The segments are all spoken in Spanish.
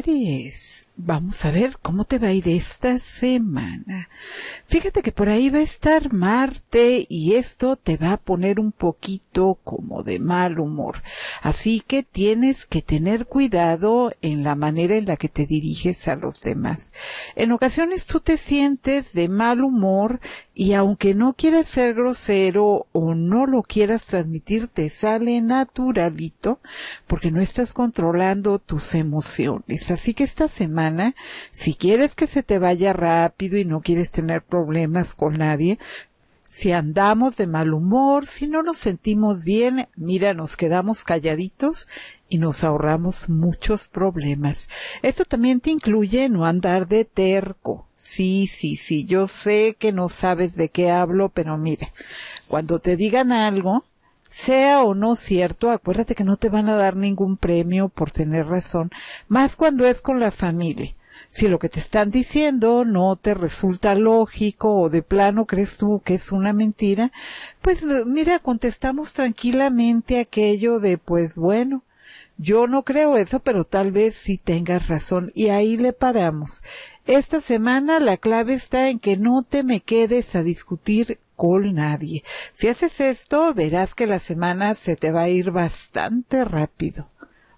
It is. Vamos a ver cómo te va a ir esta semana. Fíjate que por ahí va a estar Marte y esto te va a poner un poquito como de mal humor. Así que tienes que tener cuidado en la manera en la que te diriges a los demás. En ocasiones tú te sientes de mal humor y aunque no quieras ser grosero o no lo quieras transmitir, te sale naturalito porque no estás controlando tus emociones. Así que esta semana si quieres que se te vaya rápido y no quieres tener problemas con nadie, si andamos de mal humor, si no nos sentimos bien, mira, nos quedamos calladitos y nos ahorramos muchos problemas. Esto también te incluye no andar de terco. Sí, sí, sí, yo sé que no sabes de qué hablo, pero mira, cuando te digan algo, sea o no cierto, acuérdate que no te van a dar ningún premio por tener razón, más cuando es con la familia. Si lo que te están diciendo no te resulta lógico o de plano crees tú que es una mentira, pues mira, contestamos tranquilamente aquello de pues bueno, yo no creo eso, pero tal vez sí tengas razón. Y ahí le paramos. Esta semana la clave está en que no te me quedes a discutir nadie. Si haces esto, verás que la semana se te va a ir bastante rápido.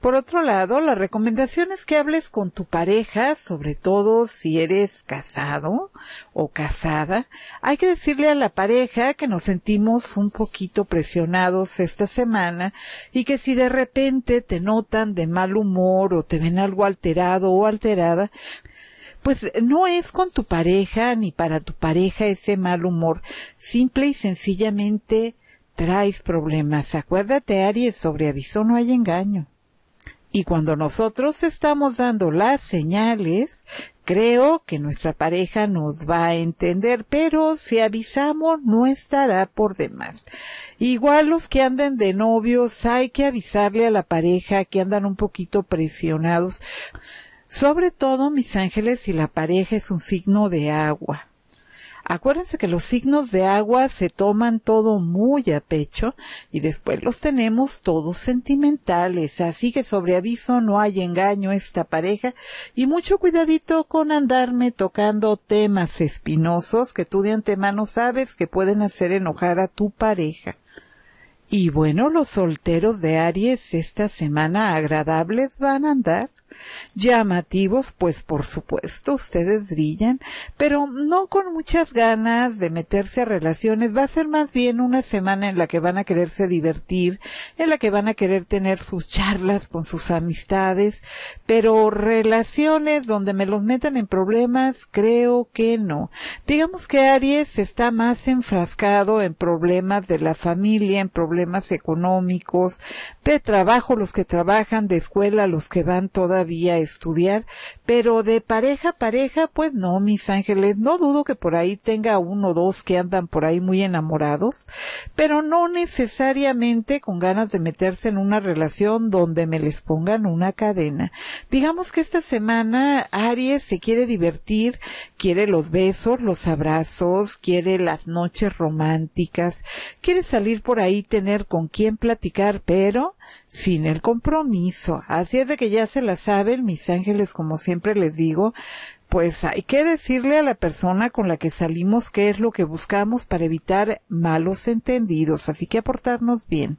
Por otro lado, la recomendación es que hables con tu pareja, sobre todo si eres casado o casada. Hay que decirle a la pareja que nos sentimos un poquito presionados esta semana y que si de repente te notan de mal humor o te ven algo alterado o alterada, pues eh, no es con tu pareja ni para tu pareja ese mal humor. Simple y sencillamente traes problemas. Acuérdate, Aries, sobre aviso no hay engaño. Y cuando nosotros estamos dando las señales, creo que nuestra pareja nos va a entender, pero si avisamos no estará por demás. Igual los que andan de novios, hay que avisarle a la pareja que andan un poquito presionados sobre todo, mis ángeles, si la pareja es un signo de agua. Acuérdense que los signos de agua se toman todo muy a pecho y después los tenemos todos sentimentales, así que sobre aviso no hay engaño esta pareja y mucho cuidadito con andarme tocando temas espinosos que tú de antemano sabes que pueden hacer enojar a tu pareja. Y bueno, los solteros de Aries esta semana agradables van a andar Llamativos, pues por supuesto, ustedes brillan, pero no con muchas ganas de meterse a relaciones. Va a ser más bien una semana en la que van a quererse divertir, en la que van a querer tener sus charlas con sus amistades, pero relaciones donde me los metan en problemas, creo que no. Digamos que Aries está más enfrascado en problemas de la familia, en problemas económicos, de trabajo los que trabajan, de escuela los que van todavía estudiar, pero de pareja a pareja, pues no, mis ángeles, no dudo que por ahí tenga uno o dos que andan por ahí muy enamorados, pero no necesariamente con ganas de meterse en una relación donde me les pongan una cadena. Digamos que esta semana Aries se quiere divertir, quiere los besos, los abrazos, quiere las noches románticas, quiere salir por ahí, tener con quién platicar, pero sin el compromiso. Así es de que ya se la saben, mis ángeles, como siempre les digo, pues hay que decirle a la persona con la que salimos qué es lo que buscamos para evitar malos entendidos. Así que aportarnos bien.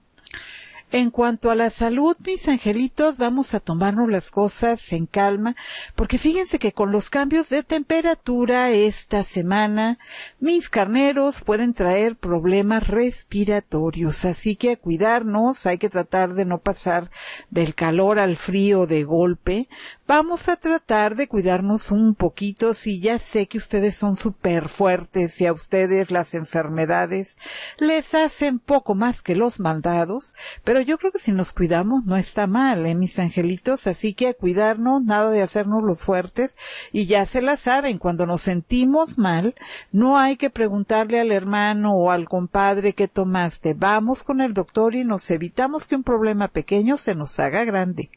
En cuanto a la salud, mis angelitos, vamos a tomarnos las cosas en calma, porque fíjense que con los cambios de temperatura esta semana, mis carneros pueden traer problemas respiratorios, así que a cuidarnos, hay que tratar de no pasar del calor al frío de golpe, Vamos a tratar de cuidarnos un poquito si ya sé que ustedes son súper fuertes y a ustedes las enfermedades les hacen poco más que los maldados. pero yo creo que si nos cuidamos no está mal, ¿eh, mis angelitos? Así que a cuidarnos, nada de hacernos los fuertes y ya se la saben, cuando nos sentimos mal, no hay que preguntarle al hermano o al compadre qué tomaste, vamos con el doctor y nos evitamos que un problema pequeño se nos haga grande.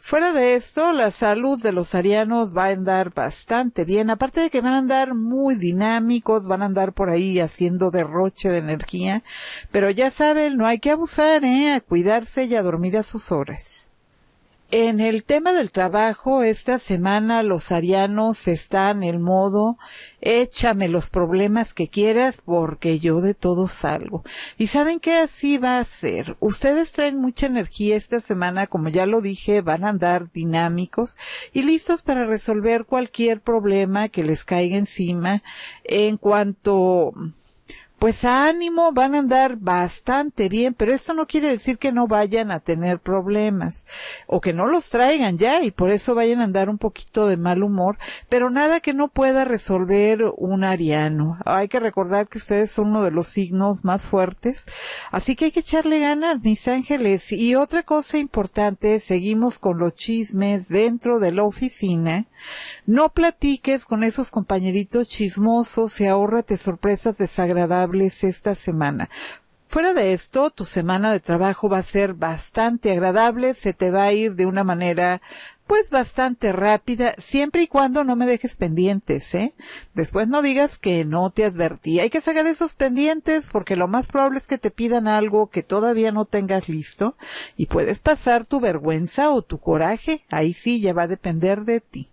Fuera de esto, la salud de los arianos va a andar bastante bien. Aparte de que van a andar muy dinámicos, van a andar por ahí haciendo derroche de energía. Pero ya saben, no hay que abusar, ¿eh? A cuidarse y a dormir a sus horas. En el tema del trabajo, esta semana los arianos están en el modo, échame los problemas que quieras porque yo de todo salgo. Y saben que así va a ser. Ustedes traen mucha energía esta semana, como ya lo dije, van a andar dinámicos y listos para resolver cualquier problema que les caiga encima en cuanto pues ánimo, van a andar bastante bien, pero esto no quiere decir que no vayan a tener problemas o que no los traigan ya y por eso vayan a andar un poquito de mal humor, pero nada que no pueda resolver un ariano. Hay que recordar que ustedes son uno de los signos más fuertes, así que hay que echarle ganas, mis ángeles. Y otra cosa importante, seguimos con los chismes dentro de la oficina no platiques con esos compañeritos chismosos y ahórrate sorpresas desagradables esta semana. Fuera de esto, tu semana de trabajo va a ser bastante agradable, se te va a ir de una manera pues bastante rápida, siempre y cuando no me dejes pendientes, ¿eh? Después no digas que no te advertí. Hay que sacar esos pendientes porque lo más probable es que te pidan algo que todavía no tengas listo y puedes pasar tu vergüenza o tu coraje. Ahí sí ya va a depender de ti.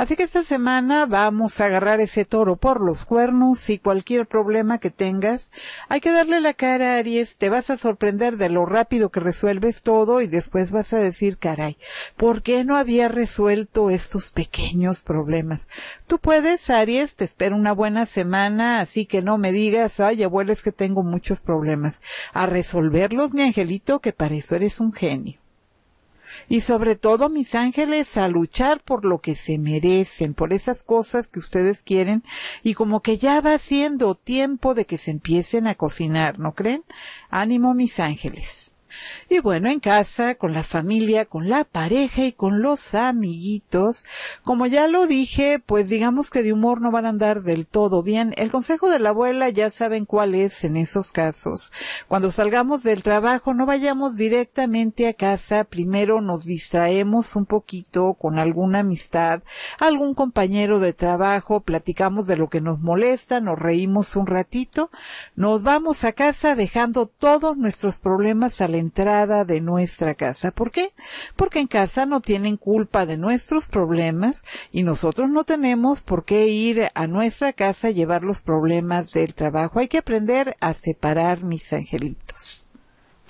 Así que esta semana vamos a agarrar ese toro por los cuernos y cualquier problema que tengas, hay que darle la cara a Aries, te vas a sorprender de lo rápido que resuelves todo y después vas a decir, caray, ¿por qué no había resuelto estos pequeños problemas? Tú puedes, Aries, te espero una buena semana, así que no me digas, ay abuelo, es que tengo muchos problemas. A resolverlos, mi angelito, que para eso eres un genio y sobre todo, mis ángeles, a luchar por lo que se merecen, por esas cosas que ustedes quieren y como que ya va siendo tiempo de que se empiecen a cocinar, ¿no creen? Ánimo, mis ángeles. Y bueno, en casa, con la familia, con la pareja y con los amiguitos. Como ya lo dije, pues digamos que de humor no van a andar del todo bien. El consejo de la abuela ya saben cuál es en esos casos. Cuando salgamos del trabajo, no vayamos directamente a casa. Primero nos distraemos un poquito con alguna amistad, algún compañero de trabajo, platicamos de lo que nos molesta, nos reímos un ratito, nos vamos a casa dejando todos nuestros problemas entrada de nuestra casa. ¿Por qué? Porque en casa no tienen culpa de nuestros problemas y nosotros no tenemos por qué ir a nuestra casa a llevar los problemas del trabajo. Hay que aprender a separar mis angelitos.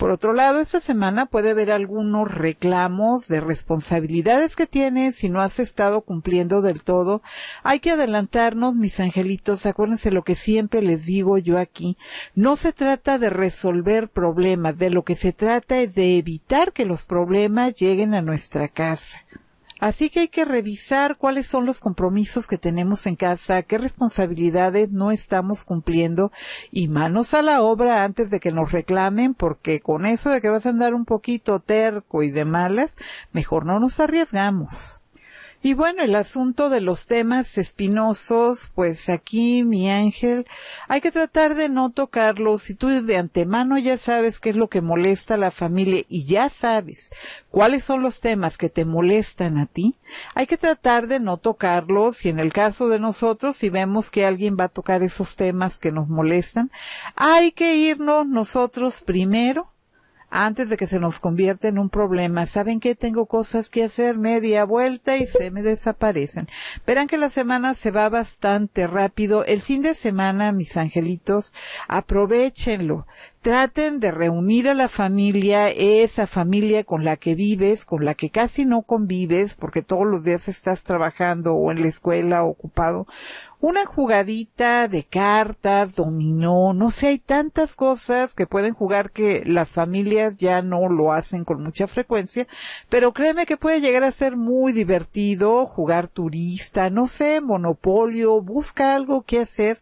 Por otro lado, esta semana puede haber algunos reclamos de responsabilidades que tienes si no has estado cumpliendo del todo. Hay que adelantarnos, mis angelitos, acuérdense lo que siempre les digo yo aquí. No se trata de resolver problemas, de lo que se trata es de evitar que los problemas lleguen a nuestra casa. Así que hay que revisar cuáles son los compromisos que tenemos en casa, qué responsabilidades no estamos cumpliendo y manos a la obra antes de que nos reclamen, porque con eso de que vas a andar un poquito terco y de malas, mejor no nos arriesgamos. Y bueno, el asunto de los temas espinosos, pues aquí, mi ángel, hay que tratar de no tocarlos. Si tú de antemano ya sabes qué es lo que molesta a la familia y ya sabes cuáles son los temas que te molestan a ti, hay que tratar de no tocarlos. Y en el caso de nosotros, si vemos que alguien va a tocar esos temas que nos molestan, hay que irnos nosotros primero antes de que se nos convierta en un problema. ¿Saben que Tengo cosas que hacer media vuelta y se me desaparecen. Verán que la semana se va bastante rápido. El fin de semana, mis angelitos, aprovechenlo traten de reunir a la familia, esa familia con la que vives, con la que casi no convives, porque todos los días estás trabajando o en la escuela ocupado, una jugadita de cartas, dominó, no sé, hay tantas cosas que pueden jugar que las familias ya no lo hacen con mucha frecuencia, pero créeme que puede llegar a ser muy divertido jugar turista, no sé, monopolio, busca algo que hacer,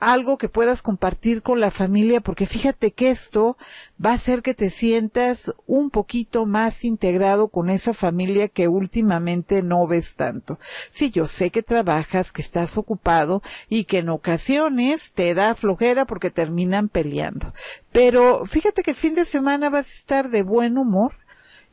algo que puedas compartir con la familia, porque fíjate que esto va a hacer que te sientas un poquito más integrado con esa familia que últimamente no ves tanto. Si sí, yo sé que trabajas, que estás ocupado y que en ocasiones te da flojera porque terminan peleando. Pero fíjate que el fin de semana vas a estar de buen humor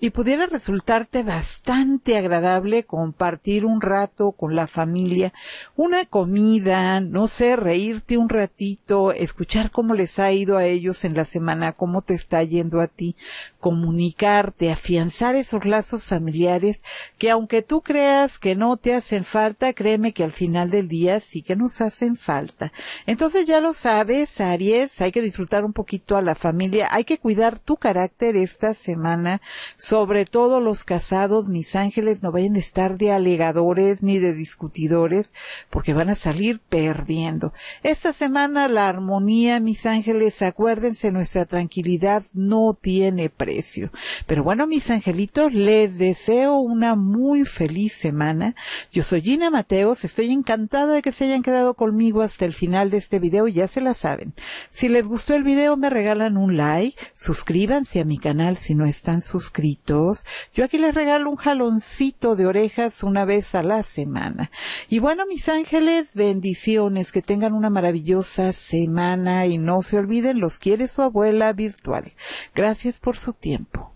y pudiera resultarte bastante agradable compartir un rato con la familia, una comida, no sé, reírte un ratito, escuchar cómo les ha ido a ellos en la semana, cómo te está yendo a ti, comunicarte, afianzar esos lazos familiares que aunque tú creas que no te hacen falta, créeme que al final del día sí que nos hacen falta. Entonces ya lo sabes, Aries, hay que disfrutar un poquito a la familia, hay que cuidar tu carácter esta semana, sobre todo los casados, mis ángeles, no vayan a estar de alegadores ni de discutidores, porque van a salir perdiendo. Esta semana la armonía, mis ángeles, acuérdense, nuestra tranquilidad no tiene precio. Pero bueno, mis angelitos, les deseo una muy feliz semana. Yo soy Gina Mateos, estoy encantada de que se hayan quedado conmigo hasta el final de este video, ya se la saben. Si les gustó el video, me regalan un like, suscríbanse a mi canal si no están suscritos yo aquí les regalo un jaloncito de orejas una vez a la semana. Y bueno, mis ángeles, bendiciones, que tengan una maravillosa semana y no se olviden, los quiere su abuela virtual. Gracias por su tiempo.